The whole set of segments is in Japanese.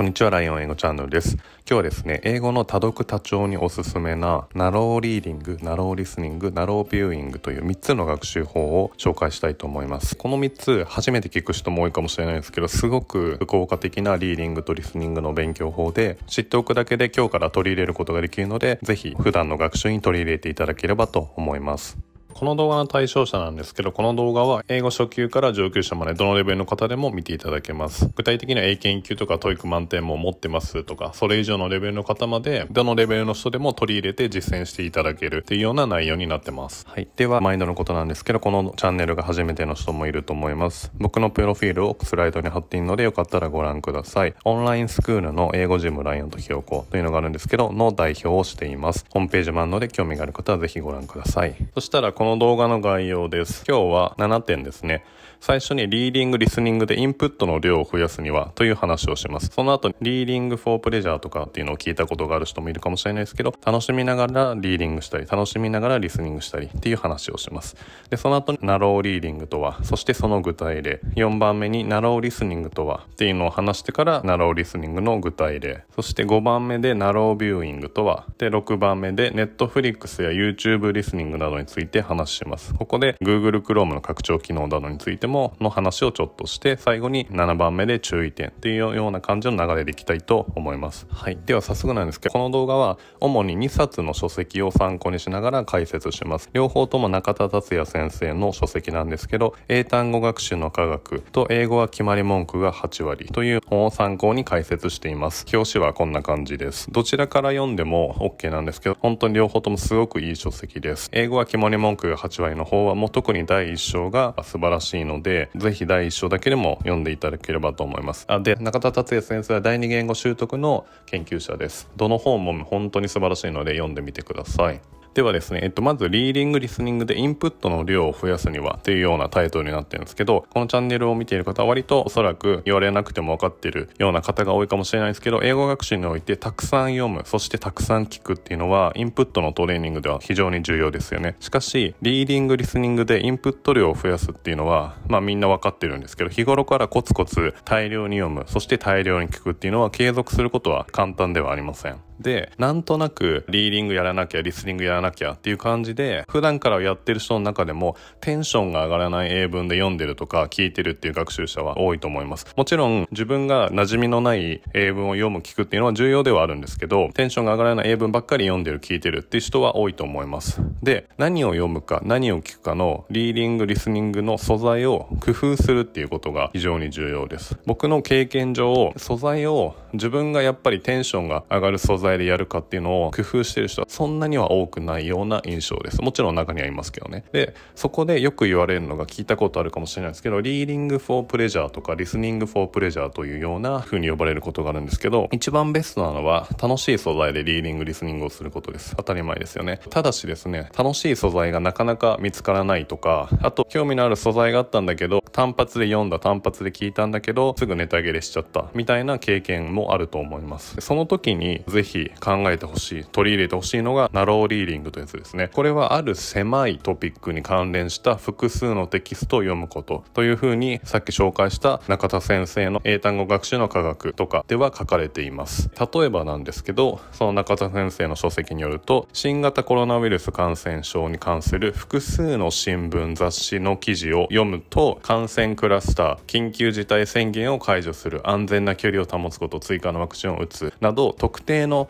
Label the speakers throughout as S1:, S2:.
S1: こんにちは、ライオン英語チャンネルです。今日はですね、英語の多読多聴におすすめな、ナローリーディング、ナローリスニング、ナロービューイングという3つの学習法を紹介したいと思います。この3つ、初めて聞く人も多いかもしれないですけど、すごく効果的なリーディングとリスニングの勉強法で、知っておくだけで今日から取り入れることができるので、ぜひ普段の学習に取り入れていただければと思います。この動画の対象者なんですけど、この動画は英語初級から上級者までどのレベルの方でも見ていただけます。具体的には英研級とか TOEIC 満点も持ってますとか、それ以上のレベルの方まで、どのレベルの人でも取り入れて実践していただけるっていうような内容になってます。はい。では、マインドのことなんですけど、このチャンネルが初めての人もいると思います。僕のプロフィールをスライドに貼っているので、よかったらご覧ください。オンラインスクールの英語ジムライオンとひよこというのがあるんですけど、の代表をしています。ホームページもあるので、興味がある方はぜひご覧ください。そしたら、この動画の概要です。今日は7点ですね。最初にリーディング、リスニングでインプットの量を増やすにはという話をします。その後、リーディングフォープレジャーとかっていうのを聞いたことがある人もいるかもしれないですけど、楽しみながらリーディングしたり、楽しみながらリスニングしたりっていう話をします。で、その後、ナローリーディングとは、そしてその具体例。4番目にナローリスニングとはっていうのを話してから、ナローリスニングの具体例。そして5番目でナロービューイングとは。で、6番目でネットフリックスや YouTube リスニングなどについて話します。ここで Google Chrome の拡張機能などについてもの話をちょっとして最後に7番目で注意点っていうような感じの流れでいきたいと思います。はい。では早速なんですけど、この動画は主に2冊の書籍を参考にしながら解説します。両方とも中田達也先生の書籍なんですけど、英単語学習の科学と英語は決まり文句が8割という本を参考に解説しています。表紙はこんな感じです。どちらから読んでも OK なんですけど、本当に両方ともすごくいい書籍です。英語は決まり文句僕8割の方はもう特に第1章が素晴らしいので、ぜひ第1章だけでも読んでいただければと思います。あで、中田達也先生は第二言語習得の研究者です。どの本も本当に素晴らしいので読んでみてください。ではですね、えっと、まずリーディングリスニングでインプットの量を増やすにはっていうようなタイトルになってるんですけど、このチャンネルを見ている方は割とおそらく言われなくても分かってるような方が多いかもしれないですけど、英語学習においてたくさん読む、そしてたくさん聞くっていうのは、インプットのトレーニングでは非常に重要ですよね。しかし、リーディングリスニングでインプット量を増やすっていうのは、まあみんな分かってるんですけど、日頃からコツコツ大量に読む、そして大量に聞くっていうのは継続することは簡単ではありません。で、なんとなくリーディングやらなきゃ、リスニングやらなきゃっていう感じで、普段からやってる人の中でもテンションが上がらない英文で読んでるとか聞いてるっていう学習者は多いと思います。もちろん自分が馴染みのない英文を読む聞くっていうのは重要ではあるんですけど、テンションが上がらない英文ばっかり読んでる聞いてるっていう人は多いと思います。で、何を読むか、何を聞くかのリーディング、リスニングの素材を工夫するっていうことが非常に重要です。僕の経験上、素材を自分がやっぱりテンションが上がる素材でやるかっていうのを工夫してる人はそんなには多くないような印象です。もちろん中にはいますけどね。で、そこでよく言われるのが聞いたことあるかもしれないですけど、リーディングフォープレジャーとかリスニングフォープレジャーというような風に呼ばれることがあるんですけど、一番ベストなのは楽しい素材でリーディングリスニングをすることです。当たり前ですよね。ただしですね、楽しい素材がなかなか見つからないとか、あと興味のある素材があったんだけど、単発で読んだ、単発で聞いたんだけど、すぐネタ切れしちゃったみたいな経験もあると思います。その時にぜひ考えてほしい、取り入れてほしいのがナローリーディングというやつですね。これはある狭いトピックに関連した複数のテキストを読むことというふうにさっき紹介した中田先生の英単語学習の科学とかでは書かれています。例えばなんですけど、その中田先生の書籍によると、新型コロナウイルス感染症に関する複数の新聞雑誌の記事を読むと、感染クラスター、緊急事態宣言を解除する、安全な距離を保つこと、追加のワクチンを打つなど、特定の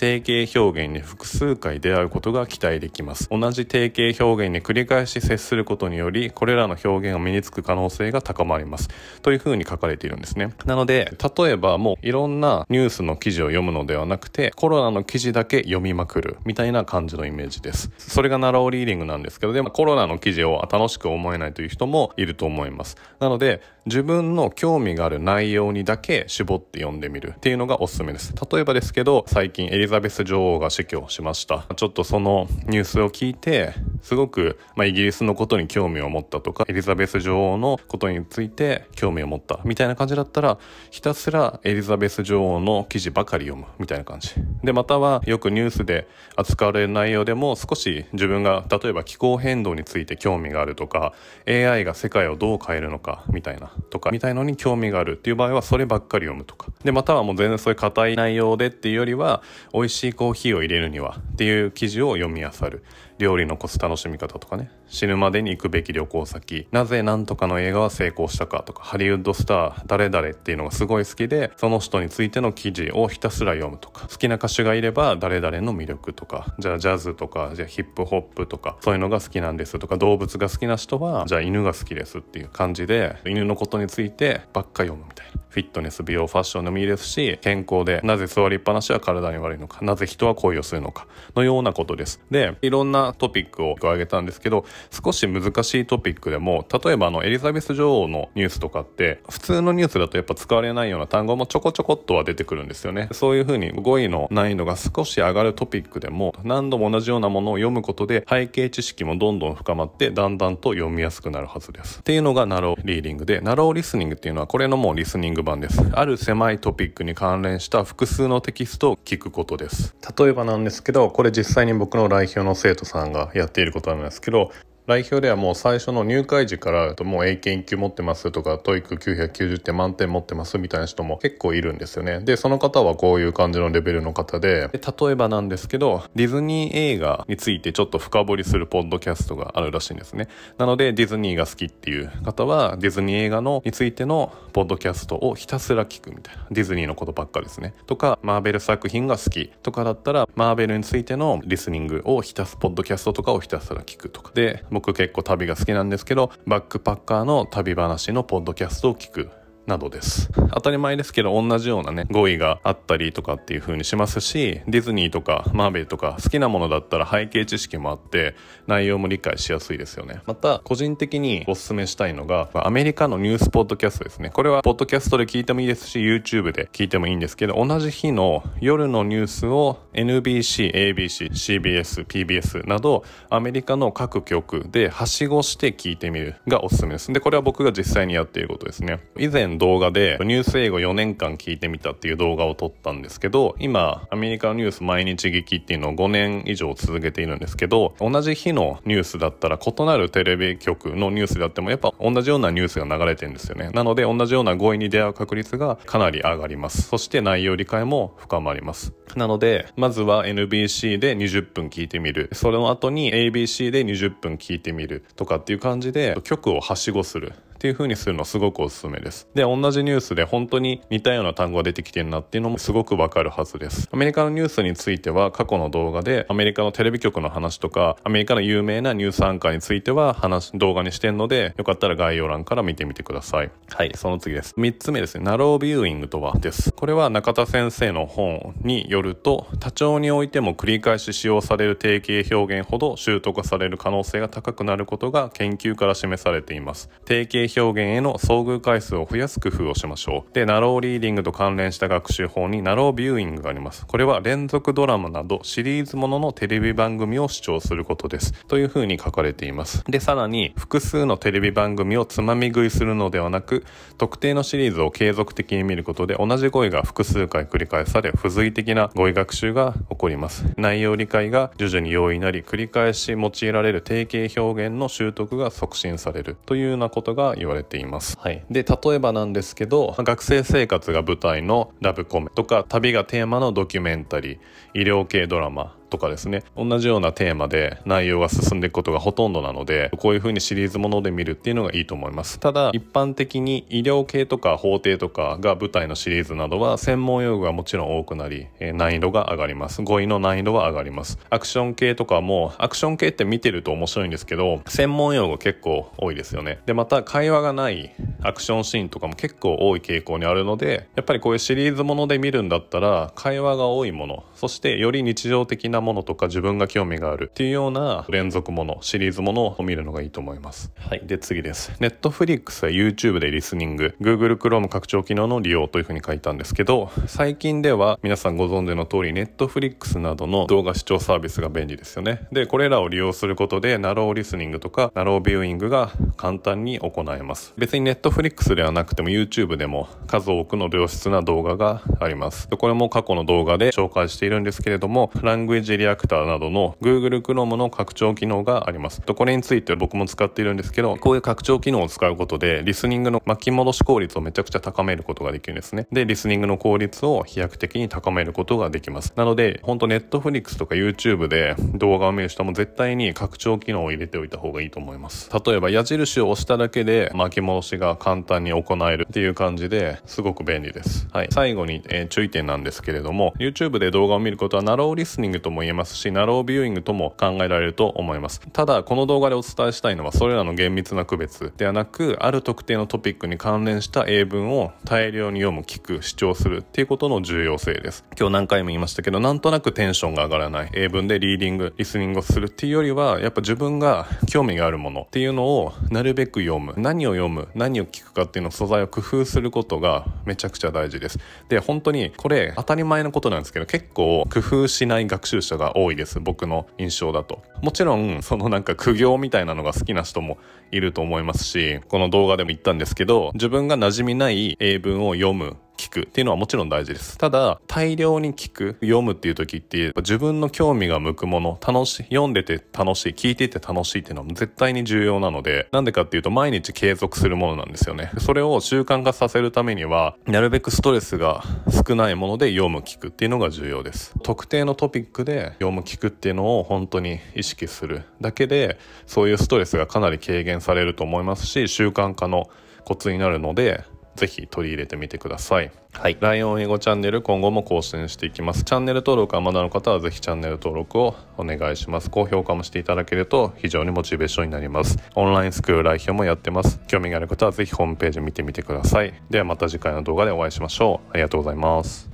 S1: 定型表現に複数回出会うことが期待できます。同じ定型表現に繰り返し接することにより、これらの表現を身につく可能性が高まります。というふうに書かれているんですね。なので、例えばもういろんなニュースの記事を読むのではなくて、コロナの記事だけ読みまくるみたいな感じのイメージです。それがナローリーディングなんですけど、でもコロナの記事を楽しく思えないという人もいると思います。なので、自分の興味がある内容にだけ絞って読んでみるっていうのがおすすめです。例えばですけど、最近エリザベス女王が死去しました。ちょっとそのニュースを聞いて、すごく、まあ、イギリスのことに興味を持ったとか、エリザベス女王のことについて興味を持ったみたいな感じだったら、ひたすらエリザベス女王の記事ばかり読むみたいな感じ。で、またはよくニュースで扱われる内容でも少し自分が例えば気候変動について興味があるとか、AI が世界をどう変えるのかみたいなとか、みたいのに興味があるっていう場合はそればっかり読むとか。で、またはもう全然そういう硬い内容でっていうよりは、美味しいコーヒーを入れるにはっていう記事を読み漁る。料理のコ楽しみ方とかね死ぬまでに行くべき旅行先なぜ何とかの映画は成功したかとかハリウッドスター誰々っていうのがすごい好きでその人についての記事をひたすら読むとか好きな歌手がいれば誰々の魅力とかじゃあジャズとかじゃあヒップホップとかそういうのが好きなんですとか動物が好きな人はじゃあ犬が好きですっていう感じで犬のことについてばっか読むみたいなフィットネス美容ファッションでもいいですし健康でなぜ座りっぱなしは体に悪いのかなぜ人は恋をするのかのようなことですでいろんなトピックを挙げたんですけど、少し難しいトピックでも、例えばあのエリザベス女王のニュースとかって、普通のニュースだとやっぱ使われないような単語もちょこちょこっとは出てくるんですよね。そういうふうに語彙の難易度が少し上がるトピックでも、何度も同じようなものを読むことで、背景知識もどんどん深まって、だんだんと読みやすくなるはずです。っていうのがナローリーディングで、ナローリスニングっていうのはこれのもうリスニング版です。ある狭いトピックに関連した複数のテキストを聞くことです。例えばなんですけど、これ実際に僕の代表の生徒さんさんがやっていることなんですけど代表ではもう最初の入会時からもう英検1級持ってますとか、トイック990点満点持ってますみたいな人も結構いるんですよね。で、その方はこういう感じのレベルの方で、で例えばなんですけど、ディズニー映画についてちょっと深掘りするポッドキャストがあるらしいんですね。なので、ディズニーが好きっていう方は、ディズニー映画のについてのポッドキャストをひたすら聞くみたいな。ディズニーのことばっかですね。とか、マーベル作品が好きとかだったら、マーベルについてのリスニングをひたす、ポッドキャストとかをひたすら聞くとか。で、僕僕結構旅が好きなんですけど、バックパッカーの旅話のポッドキャストを聞くなどです。当たり前ですけど、同じようなね、語彙があったりとかっていう風にしますし、ディズニーとかマーベルとか好きなものだったら背景知識もあって、内容も理解しやすいですよね。また、個人的にお勧めしたいのが、アメリカのニュースポッドキャストですね。これは、ポッドキャストで聞いてもいいですし、YouTube で聞いてもいいんですけど、同じ日の夜のニュースを NBC、ABC、CBS、PBS など、アメリカの各局ではしごして聞いてみるがおすすめです。で、これは僕が実際にやっていることですね。以前動画で、ニュース英語4年間聞いてみたっていう動画を撮ったんですけど、今、アメリカのニュース毎日劇っていうのを5年以上続けているんですけど、同じ日のニュースだったら異なるテレビ局のニュースであっても、やっぱ同じようなニュースが流れてるんですよね。なので、同じような語彙に出会う確率がかなり上がります。そして内容理解も深まります。なので、まずは NBC で20分聞いてみる。その後に ABC で20分聞いてみるとかっていう感じで、曲をはしごする。っていう風にするのすごくおすすめです。で、同じニュースで本当に似たような単語が出てきてるなっていうのもすごくわかるはずです。アメリカのニュースについては過去の動画でアメリカのテレビ局の話とか、アメリカの有名なニュースアンカーについては話、動画にしてるので、よかったら概要欄から見てみてください。はい、その次です。3つ目ですね。ナロービューイングとはです。これは中田先生の本によると、多長においても繰り返し使用される定型表現ほど習得される可能性が高くなることが研究から示されています。定型表現への遭遇回数を増やす工夫をしましょう。で、ナローリーディングと関連した学習法にナロービューイングがあります。これは連続ドラマなどシリーズもののテレビ番組を視聴することです。というふうに書かれています。で、さらに複数のテレビ番組をつまみ食いするのではなく、特定のシリーズを継続的に見ることで同じ語彙が複数回繰り返され、付随的な語彙学習が起こります。内容理解が徐々に容易になり、繰り返し用いられる定型表現の習得が促進されるというようなことが言われています。はい、で例えばなんですけど学生生活が舞台のラブコメとか旅がテーマのドキュメンタリー医療系ドラマとかですね同じようなテーマで内容が進んでいくことがほとんどなのでこういうふうにシリーズもので見るっていうのがいいと思いますただ一般的に医療系とか法廷とかが舞台のシリーズなどは専門用語がもちろん多くなり難易度が上がります語彙の難易度は上がりますアクション系とかもアクション系って見てると面白いんですけど専門用語結構多いですよねでまた会話がないアクションシーンとかも結構多い傾向にあるのでやっぱりこういうシリーズもので見るんだったら会話が多いものそしてより日常的ななものとか自分が興味があるっていうような連続もの、シリーズものを見るのがいいと思います。はい。で、次です。Netflix や YouTube でリスニング、Google Chrome 拡張機能の利用というふうに書いたんですけど、最近では皆さんご存知の通り Netflix などの動画視聴サービスが便利ですよね。で、これらを利用することで、ナローリスニングとか、ナロービューイングが簡単に行えます。別に Netflix ではなくても YouTube でも数多くの良質な動画があります。これも過去の動画で紹介しているんですけれども、ラングエジジリアクターなどの Google Chrome の拡張機能があります。とこれについて僕も使っているんですけど、こういう拡張機能を使うことで、リスニングの巻き戻し効率をめちゃくちゃ高めることができるんですね。で、リスニングの効率を飛躍的に高めることができます。なので、ほんと Netflix とか YouTube で動画を見る人も絶対に拡張機能を入れておいた方がいいと思います。例えば矢印を押しただけで巻き戻しが簡単に行えるっていう感じですごく便利です。はい。最後に、えー、注意点なんですけれども、YouTube で動画を見ることはナローリスニングともも言えますし、ナロービューイングとも考えられると思います。ただ、この動画でお伝えしたいのは、それらの厳密な区別ではなく、ある特定のトピックに関連した英文を大量に読む、聞く、主張するっていうことの重要性です。今日何回も言いましたけど、なんとなくテンションが上がらない英文でリーディング、リスニングをするっていうよりは、やっぱ自分が興味があるものっていうのをなるべく読む、何を読む、何を聞くかっていうの素材を工夫することがめちゃくちゃ大事です。で、本当にこれ当たり前のことなんですけど、結構工夫しない学習者人が多いです。僕の印象だと。もちろん、そのなんか苦行みたいなのが好きな人もいると思いますし、この動画でも言ったんですけど、自分が馴染みない英文を読む聞くっていうのはもちろん大事です。ただ、大量に聞く、読むっていう時って、自分の興味が向くもの、楽しい、読んでて楽しい、聞いてて楽しいっていうのは絶対に重要なので、なんでかっていうと毎日継続するものなんですよね。それを習慣化させるためには、なるべくストレスが少ないもので読む、聞くっていうのが重要です。特定のトピックで読む、聞くっていうのを本当に意識するだけで、そういうストレスがかなり軽減されると思いますし、習慣化のコツになるので、ぜひ取り入れてみてください。はい。ライオン英語チャンネル今後も更新していきます。チャンネル登録はまだの方はぜひチャンネル登録をお願いします。高評価もしていただけると非常にモチベーションになります。オンラインスクール代表もやってます。興味がある方はぜひホームページ見てみてください。ではまた次回の動画でお会いしましょう。ありがとうございます。